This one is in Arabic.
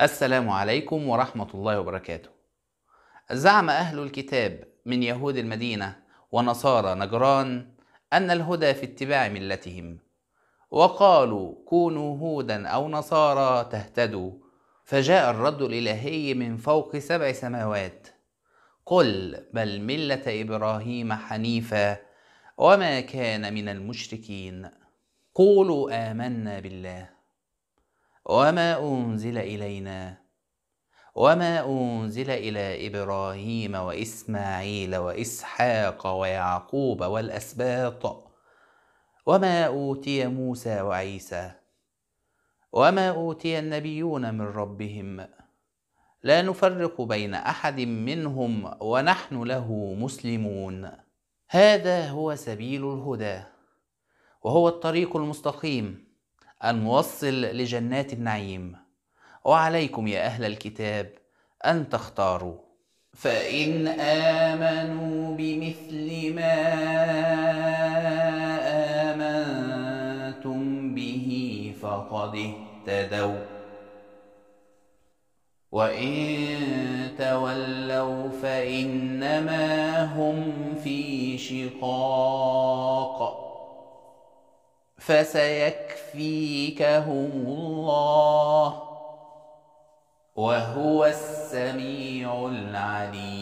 السلام عليكم ورحمة الله وبركاته. زعم أهل الكتاب من يهود المدينة ونصارى نجران أن الهدى في اتباع ملتهم، وقالوا كونوا هودا أو نصارى تهتدوا، فجاء الرد الإلهي من فوق سبع سماوات، قل بل ملة إبراهيم حنيفا وما كان من المشركين. قولوا آمنا بالله. وما أنزل إلينا وما أنزل إلى إبراهيم وإسماعيل وإسحاق ويعقوب والأسباط وما أوتي موسى وعيسى وما أوتي النبيون من ربهم لا نفرق بين أحد منهم ونحن له مسلمون هذا هو سبيل الهدى وهو الطريق المستقيم الموصل لجنات النعيم وعليكم يا أهل الكتاب أن تختاروا فإن آمنوا بمثل ما آمنتم به فقد اهتدوا وإن تولوا فإنما هم في شقاق فسيكفيكهم الله وهو السميع العليم